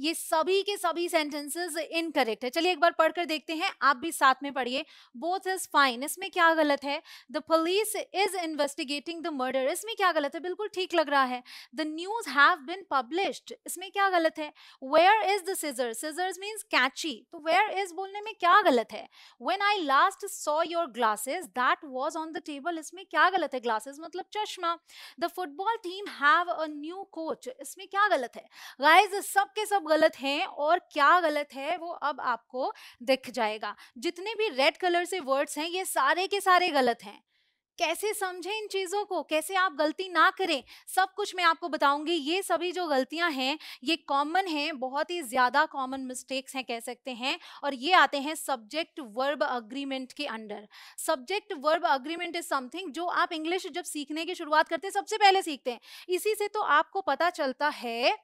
ये सभी के सभी सेंटेंसेस इनकरेक्ट है चलिए एक बार पढ़कर देखते हैं आप भी साथ में पढ़िए बोथ इज फाइन इसमें क्या गलत है the police is investigating the murder इसमें क्या गलत है बिल्कुल ठीक लग रहा है the news have been published इसमें क्या गलत है where is the scissor scissor means कैची तो वेयर इज बोलने में क्या गलत है when I last saw your glasses that was on the table इसमें क्या गलत है ग्लासेज मतलब चश्मा the football team have a new coach इसमें क्या गलत है गाइज सबके सब गलत हैं और क्या गलत है वो अब आपको दिख जाएगा जितने भी रेड कलर से वर्ड्स हैं ये सारे के सारे गलत हैं कैसे समझें इन चीज़ों को कैसे आप गलती ना करें सब कुछ मैं आपको बताऊंगी ये सभी जो गलतियां हैं ये कॉमन हैं बहुत ही ज़्यादा कॉमन मिस्टेक्स हैं कह सकते हैं और ये आते हैं सब्जेक्ट वर्ब अग्रीमेंट के under subject verb agreement is something जो आप इंग्लिश जब सीखने की शुरुआत करते हैं सबसे पहले सीखते हैं इसी से तो आपको पता चलता है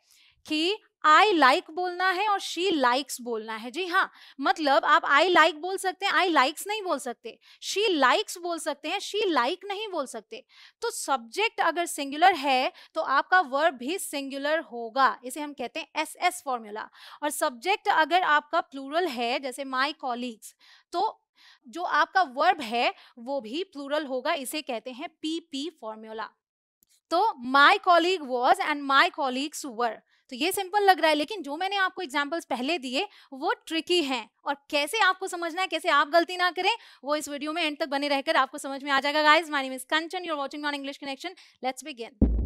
कि आई लाइक like बोलना है और शी लाइक्स बोलना है जी हाँ मतलब आप आई लाइक like बोल सकते हैं आई लाइक्स नहीं बोल सकते शी लाइक्स बोल सकते हैं शी लाइक like नहीं बोल सकते तो सब्जेक्ट अगर सिंगुलर है तो आपका वर्ब भी सिंगुलर होगा इसे हम कहते हैं एस एस फॉर्मूला और सब्जेक्ट अगर आपका प्लूरल है जैसे माई कॉलीग्स तो जो आपका वर्ब है वो भी प्लूरल होगा इसे कहते हैं पी पी फॉर्मूला तो my colleague was and my colleagues were तो ये सिंपल लग रहा है लेकिन जो मैंने आपको एग्जाम्पल्स पहले दिए वो ट्रिकी हैं और कैसे आपको समझना है कैसे आप गलती ना करें वो इस वीडियो में एंड तक बने रहकर आपको समझ में आ जाएगा guys my name is Kanchan you're watching on English connection let's begin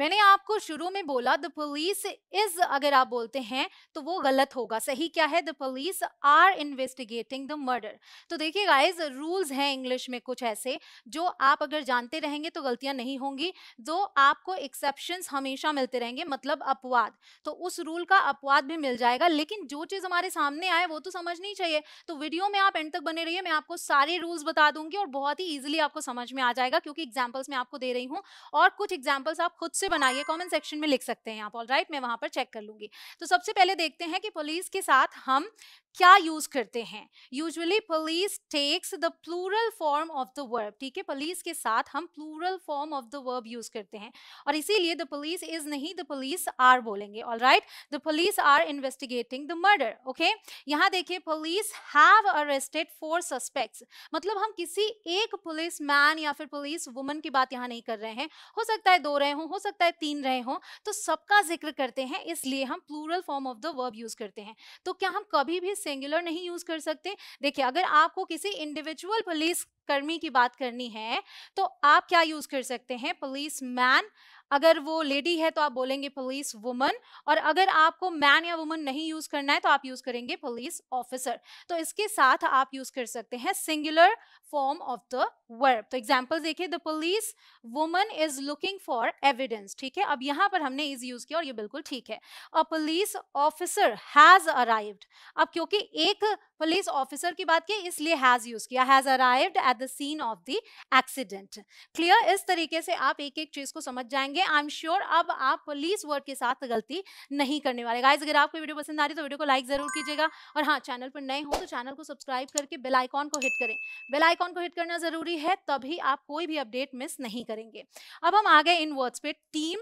मैंने आपको शुरू में बोला द पुलिस इज अगर आप बोलते हैं तो वो गलत होगा सही क्या है the police are investigating the murder तो देखिए गाइज रूल्स हैं इंग्लिश में कुछ ऐसे जो आप अगर जानते रहेंगे तो गलतियां नहीं होंगी जो आपको एक्सेप्शन हमेशा मिलते रहेंगे मतलब अपवाद तो उस रूल का अपवाद भी मिल जाएगा लेकिन जो चीज़ हमारे सामने आए वो तो समझनी चाहिए तो वीडियो में आप एंड तक बने रहिए मैं आपको सारे रूल्स बता दूंगी और बहुत ही इजिली आपको समझ में आ जाएगा क्योंकि एग्जाम्पल्स मैं आपको दे रही हूँ और कुछ एग्जाम्पल्स आप खुद से बनाइए कमेंट सेक्शन में लिख सकते हैं आप ऑल राइट मैं वहाँ पर चेक कर लूँगी तो सबसे पहले देखते हैं कि पुलिस के साथ हम क्या यूज करते हैं usually police takes the plural form of the verb ठीक है पुलिस के साथ हम plural form of the verb use करते हैं और इसीलिए द पुलिस इज नहीं द पुलिस आर बोलेंगे all right the police are investigating the murder okay यहाँ देखिए police have arrested four suspects मतलब हम किसी एक पुलिस मैन या फिर पुलिस वुमन की बात यहाँ नहीं कर रहे हैं हो सकता है दो रहे हों हो सकता सकता है तीन रहे हों तो सबका जिक्र करते हैं इसलिए हम plural form of the verb use करते हैं तो क्या हम कभी भी सिंगुलर नहीं यूज कर सकते देखिए अगर आपको किसी इंडिविजुअल पुलिस कर्मी की बात करनी है तो आप क्या यूज कर सकते हैं पुलिस मैन अगर वो लेडी है तो आप बोलेंगे पुलिस वुमन और अगर आपको मैन या वुमन नहीं यूज करना है तो आप यूज करेंगे पुलिस ऑफिसर तो इसके साथ आप यूज कर सकते हैं singular form of the verb तो एग्जाम्पल देखिए the police woman is looking for evidence ठीक है अब यहाँ पर हमने इज यूज किया और ये बिल्कुल ठीक है a police officer has arrived अब क्योंकि एक पुलिस ऑफिसर की बात की इसलिए हैज यूज किया has arrived at the scene of the accident clear इस तरीके से आप एक एक चीज को समझ जाएंगे करेंगे आई एम श्योर अब आप पुलिस वर्ड के साथ गलती नहीं करने वाले गाइज अगर आपको वीडियो पसंद आ रही तो वीडियो को लाइक जरूर कीजिएगा और हाँ चैनल पर नए हो तो चैनल को सब्सक्राइब करके बेलाइकॉन को हिट करें बेलाइकॉन को हिट करना जरूरी है तभी आप कोई भी अपडेट मिस नहीं करेंगे अब हम आ गए इन वर्ड्स पे team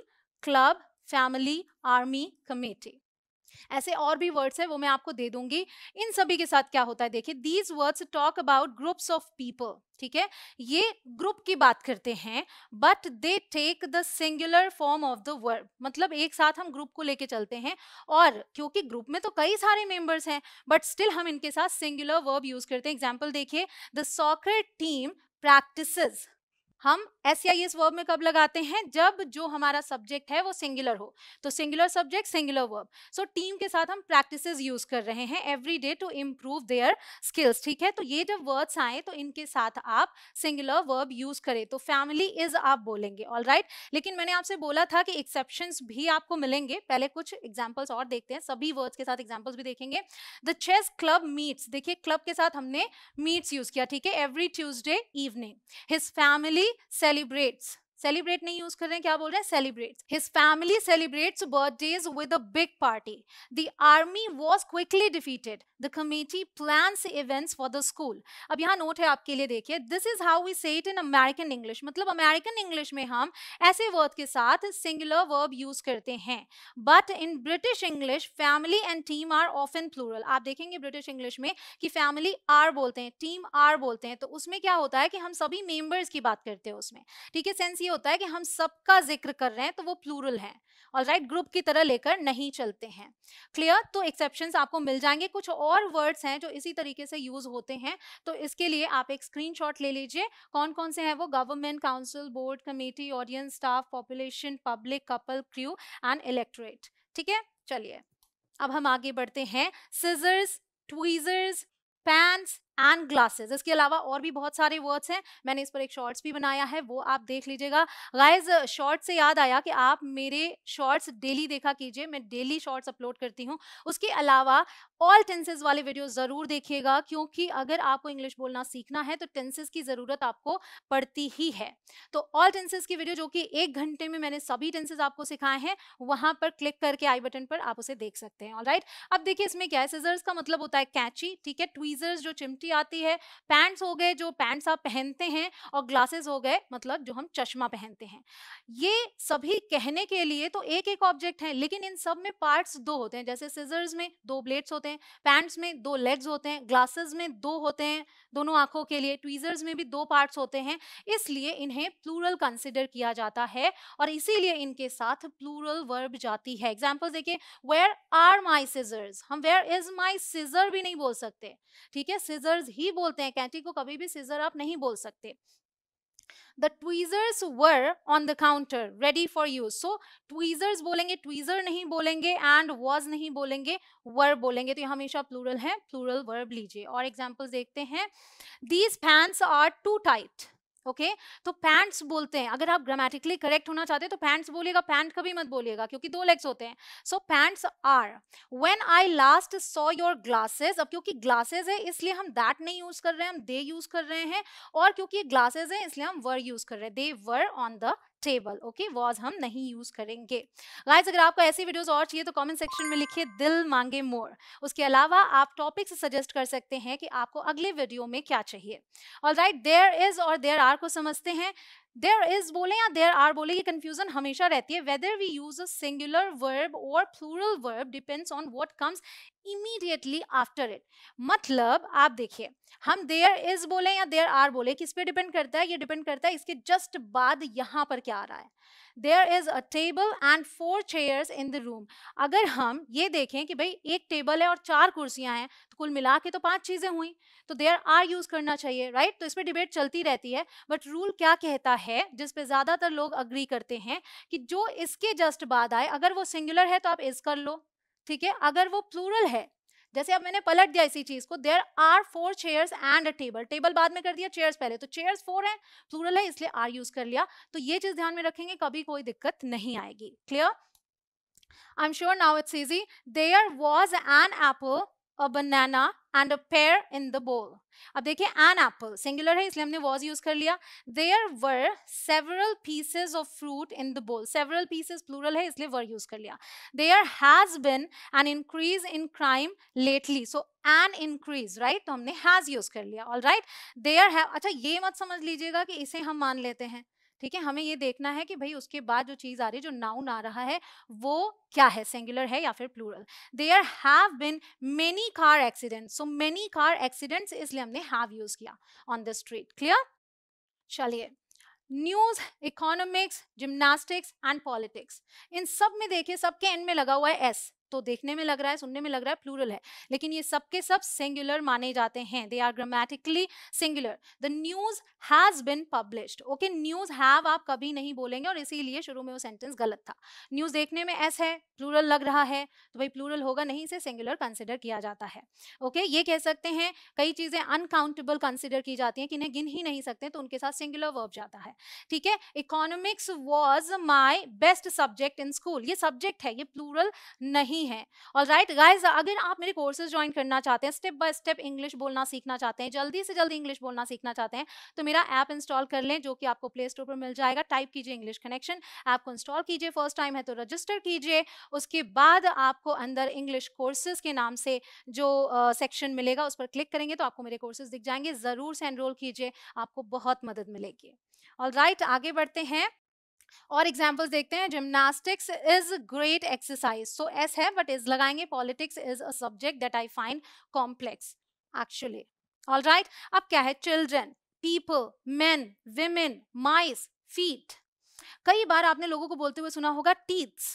club family army committee ऐसे और भी वर्ड्स है वो मैं आपको दे दूंगी इन सभी के साथ क्या होता है देखिए these words talk about groups of people ठीक है ये ग्रुप की बात करते हैं but they take the singular form of the word मतलब एक साथ हम ग्रुप को लेके चलते हैं और क्योंकि ग्रुप में तो कई सारे मेंबर्स हैं बट स्टिल हम इनके साथ सिंगुलर वर्ब यूज करते हैं एग्जाम्पल देखिए द सॉकर टीम प्रैक्टिस हम एस या एस वर्ब में कब लगाते हैं जब जो हमारा सब्जेक्ट है वो सिंगुलर हो तो singular subject singular verb so team के साथ हम प्रैक्टिस यूज कर रहे हैं every day to improve their skills ठीक है तो ये जब वर्ड्स आए तो इनके साथ आप सिंगुलर वर्ब यूज करें तो फैमिली इज आप बोलेंगे ऑल right? लेकिन मैंने आपसे बोला था कि एक्सेप्शन भी आपको मिलेंगे पहले कुछ एग्जाम्पल्स और देखते हैं सभी वर्ड्स के साथ एग्जाम्पल्स भी देखेंगे द चेस क्लब मीट्स देखिए क्लब के साथ हमने मीट्स यूज किया ठीक है every Tuesday evening his family celebrates. Celebrate नहीं यूज कर रहे हैं क्या बोल रहे हैं celebrate his family celebrates birthdays with a big party the army was quickly defeated the committee plans events for the school अब यहाँ नोट है आपके लिए देखिए this is how we say it in American English मतलब American English में हम ऐसे वर्ड के साथ सिंगुलर वर्ब यूज करते हैं but in British English family and team are often plural आप देखेंगे ब्रिटिश इंग्लिश में कि फैमिली आर बोलते हैं टीम आर बोलते हैं तो उसमें क्या होता है कि हम सभी मेंबर्स की बात करते हैं उसमें ठीक है सेंस ये होता है कि हम सबका जिक्र कर रहे हैं तो वो प्लूरल है ऑल राइट ग्रुप की तरह लेकर नहीं चलते हैं क्लियर तो एक्सेप्शन आपको मिल जाएंगे कुछ और वर्ड्स हैं जो इसी तरीके से यूज होते हैं तो इसके लिए आप एक स्क्रीन ले लीजिए कौन कौन से हैं वो government council board committee audience staff population public couple crew and electorate ठीक है चलिए अब हम आगे बढ़ते हैं scissors tweezers pants and glasses इसके अलावा और भी बहुत सारे वर्ड्स हैं मैंने इस पर एक शॉर्ट्स भी बनाया है वो आप देख लीजिएगा गाइज शॉर्ट्स से याद आया कि आप मेरे शॉर्ट्स डेली देखा कीजिए मैं डेली शॉर्ट्स अपलोड करती हूँ उसके अलावा ऑल टेंसेज वाले वीडियो ज़रूर देखिएगा क्योंकि अगर आपको इंग्लिश बोलना सीखना है तो टेंसेज की ज़रूरत आपको पड़ती ही है तो ऑल टेंसेज की वीडियो जो कि एक घंटे में मैंने सभी टेंसेज आपको सिखाए हैं वहां पर क्लिक करके आई बटन पर आप उसे देख सकते हैं ऑल अब देखिए इसमें क्या है सीजर्स का मतलब होता है कैची ठीक है ट्वीजर्स जो चिमटी की आती है पैंट्स हो गए जो पैंट्स आप पहनते हैं और ग्लासेस हो गए मतलब जो हम चश्मा पहनते हैं ये सभी कहने के लिए तो एक एक ऑब्जेक्ट है लेकिन इन सब में पार्ट्स दो होते हैं जैसे सीजर्स में दो ब्लेड्स होते हैं पैंट्स में दो लेग्स होते हैं ग्लासेस में दो होते हैं दोनों आंखों के लिए ट्वीजर्स में भी दो पार्ट्स होते हैं इसलिए इन्हें प्लूरल कंसिडर किया जाता है और इसीलिए इनके साथ प्लूरल वर्ब जाती है एग्जाम्पल देखिए वेयर आर माई सीजर्स हम वेयर इज माई सीजर भी नहीं बोल सकते ठीक है सीजर सीजर्स ही बोलते हैं कैंची को कभी भी सीजर आप नहीं बोल सकते the tweezers were on the counter ready for use so tweezers बोलेंगे ट्वीजर नहीं बोलेंगे एंड वॉज नहीं बोलेंगे वर बोलेंगे तो ये हमेशा प्लूरल है प्लूरल वर्ब लीजिए और एग्जाम्पल देखते हैं these pants are too tight okay okay? तो पैंट्स बोलते हैं अगर आप ग्रामेटिकली करेक्ट होना चाहते हैं तो पैंट्स बोलिएगा पैंट कभी मत बोलिएगा क्योंकि दो लेग्स होते हैं so pants are when I last saw your glasses अब क्योंकि ग्लासेस है इसलिए हम दैट नहीं यूज कर रहे हैं हम दे यूज कर रहे हैं और क्योंकि ग्लासेस है इसलिए हम वर यूज कर रहे हैं they were on the table okay was हम नहीं यूज करेंगे गाइस अगर आपको ऐसी वीडियोस और चाहिए तो कमेंट सेक्शन में लिखिए दिल मांगे मोर उसके अलावा आप टॉपिक्स सजेस्ट कर सकते हैं कि आपको अगले वीडियो में क्या चाहिए ऑल राइट देयर इज और देयर आर को समझते हैं देयर इज बोले या देयर आर बोले ये कंफ्यूजन हमेशा रहती है whether we use a singular verb और plural verb depends on what comes immediately after it मतलब आप देखिए हम देयर इज बोले या देयर आर बोले किस पे डिपेंड करता है ये डिपेंड करता है इसके जस्ट बाद यहाँ पर क्या आ रहा है there is a table and four chairs in the room अगर हम ये देखें कि भाई एक टेबल है और चार कुर्सियां हैं तो कुल मिला के तो पांच चीजें हुई तो देयर आर यूज करना चाहिए राइट right? तो इस पर डिबेट चलती रहती है बट रूल क्या कहता है जिसपे ज्यादातर लोग अग्री करते हैं कि जो इसके जस्ट बाद आए अगर वो सिंगुलर है तो आप इस कर लो ठीक है अगर वो प्लूरल है जैसे अब मैंने पलट दिया इसी चीज को there are four chairs and a table table बाद में कर दिया चेयर्स पहले तो चेयर्स फोर है प्लूरल है इसलिए आर यूज कर लिया तो ये चीज ध्यान में रखेंगे कभी कोई दिक्कत नहीं आएगी clear I am sure now it's easy there was an apple a banana and a pear in the bowl. अब देखिए एन एप्पल सिंगुलर है इसलिए हमने वॉज यूज कर लिया there were several pieces of fruit in the bowl several pieces plural है इसलिए were use कर लिया there has been an increase in crime lately so an increase right तो हमने हैज यूज कर लिया ऑल राइट देयर है अच्छा ये मत समझ लीजिएगा कि इसे हम मान लेते हैं ठीक है हमें ये देखना है कि भाई उसके बाद जो चीज आ रही है जो नाउन आ रहा है वो क्या है सिंगुलर है या फिर plural there have been many car accident so many car accidents इसलिए हमने हैव यूज किया ऑन द स्ट्रीट क्लियर चलिए news economics gymnastics and politics इन सब में देखिए सबके एंड में लगा हुआ है एस तो देखने में लग रहा है सुनने में लग रहा है प्लूरल है लेकिन ये सब सिंगुलर सब माने जाते हैं they are grammatically singular the news has been published okay news have आप कभी नहीं बोलेंगे और इसीलिए शुरू में वो सेंटेंस गलत था न्यूज देखने में एस है प्लूरल लग रहा है तो भाई प्लूरल होगा नहीं इसे सिंगुलर कंसिडर किया जाता है ओके okay? ये कह सकते हैं कई चीजें अनकाउंटेबल कंसिडर की जाती हैं कि इन्हें गिन ही नहीं सकते तो उनके साथ सिंगुलर वर्ब जाता है ठीक है economics was my best subject in school ये सब्जेक्ट है ये प्लूरल नहीं नहीं है ऑल राइट गाइज अगर आप मेरे कोर्सेज ज्वाइन करना चाहते हैं स्टेप बाय स्टेप इंग्लिश बोलना सीखना चाहते हैं जल्दी से जल्दी इंग्लिश बोलना सीखना चाहते हैं तो मेरा ऐप इंस्टॉल कर लें जो कि आपको प्ले स्टोर पर मिल जाएगा टाइप कीजिए इंग्लिश कनेक्शन ऐप को इंस्टॉल कीजिए फर्स्ट टाइम है तो रजिस्टर कीजिए उसके बाद आपको अंदर इंग्लिश कोर्सेज के नाम से जो सेक्शन uh, मिलेगा उस पर क्लिक करेंगे तो आपको मेरे कोर्सेज दिख जाएंगे ज़रूर से एनरोल कीजिए आपको बहुत मदद मिलेगी ऑल राइट right, आगे बढ़ते हैं और एग्जाम्पल्स देखते हैं gymnastics is great exercise so S है बट इज लगाएंगे politics is a subject that I find complex actually all right अब क्या है children people men women mice feet कई बार आपने लोगों को बोलते हुए सुना होगा टीथ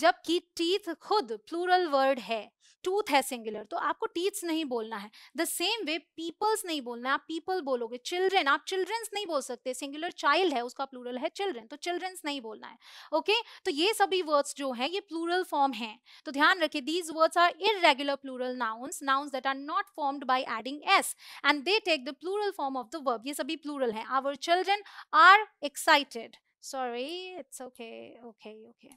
जबकि टीथ खुद प्लूरल वर्ड है टूथ है सिंगुलर तो आपको टीथ्स नहीं बोलना है द सेम वे पीपल्स नहीं बोलना आप पीपल बोलोगे चिल्ड्रेन आप चिल्ड्रंस नहीं बोल सकते सिंगुलर चाइल्ड है उसका प्लूरल है चिल्ड्रेन तो चिल्ड्रंस नहीं बोलना है ओके okay? तो ये सभी वर्ड्स जो है ये प्लूरल फॉर्म है तो ध्यान रखिए these words are irregular plural nouns nouns that are not formed by adding S and they take the plural form of the verb ये सभी प्लूरल है our children are excited sorry it's okay okay okay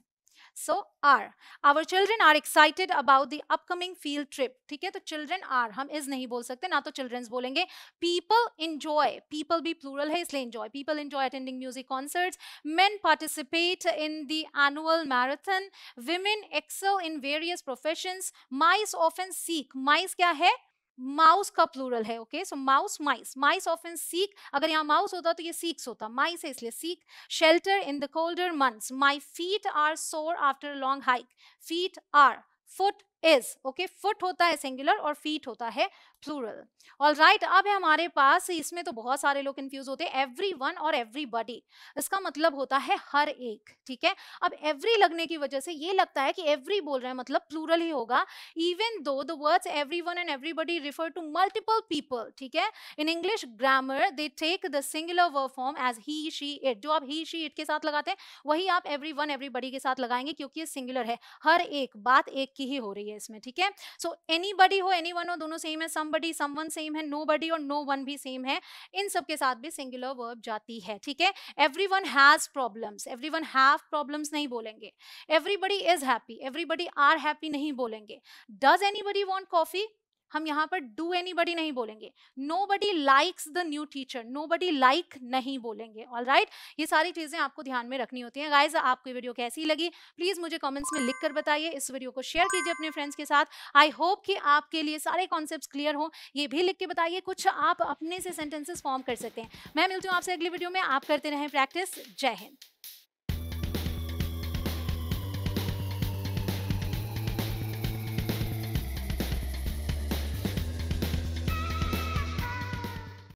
so are our children are excited about the upcoming field trip ठीक है तो children are हम is नहीं बोल सकते ना तो चिल्ड्रेन बोलेंगे पीपल इंजॉय पीपल भी प्लूरल है इसलिए enjoy people enjoy attending music concert men participate in the annual marathon women excel in various profession mice often seek mice क्या है माउस का प्लूरल है okay so mouse mice mice often seek अगर यहाँ mouse होता तो ये seeks होता माइस है इसलिए seek shelter in the colder months my feet are sore after long hike feet are foot is okay foot होता है सिंगुलर और फीट होता है प्लूरल ऑल राइट अब है हमारे पास इसमें तो बहुत सारे लोग कंफ्यूज होते हैं एवरी वन और एवरीबडी इसका मतलब होता है हर एक ठीक है अब एवरी लगने की वजह से ये लगता है कि एवरी बोल रहे हैं मतलब प्लूरल ही होगा even though the words every one and everybody refer to multiple people ठीक है in English grammar they take the singular word form as he she it जो आप ही शी इट के साथ लगाते हैं वही आप एवरी वन एवरीबडी के साथ लगाएंगे क्योंकि ये सिंगुलर है हर एक बात एक की ही हो रही है इसमें ठीक है सो एनी बडी हो एनी वन हो दोनों सेम है सम समबडी समवन सेम है नो बडी और नो वन भी सेम है इन सब के साथ भी सिंगुलर वर्ब जाती है ठीक है every one has problems every one have problems नहीं बोलेंगे everybody is happy everybody are happy नहीं बोलेंगे does anybody want coffee हम यहाँ पर डू एनी बडी नहीं बोलेंगे nobody likes the new teacher nobody like नहीं बोलेंगे ऑल राइट right? ये सारी चीज़ें आपको ध्यान में रखनी होती हैं गाइज आपको वीडियो कैसी लगी प्लीज़ मुझे कमेंट्स में लिख कर बताइए इस वीडियो को शेयर कीजिए अपने फ्रेंड्स के साथ आई होप कि आपके लिए सारे कॉन्सेप्ट क्लियर हों ये भी लिख के बताइए कुछ आप अपने से सेंटेंसेस फॉर्म कर सकते हैं मैं मिलती हूँ आपसे अगली वीडियो में आप करते रहें प्रैक्टिस जय हिंद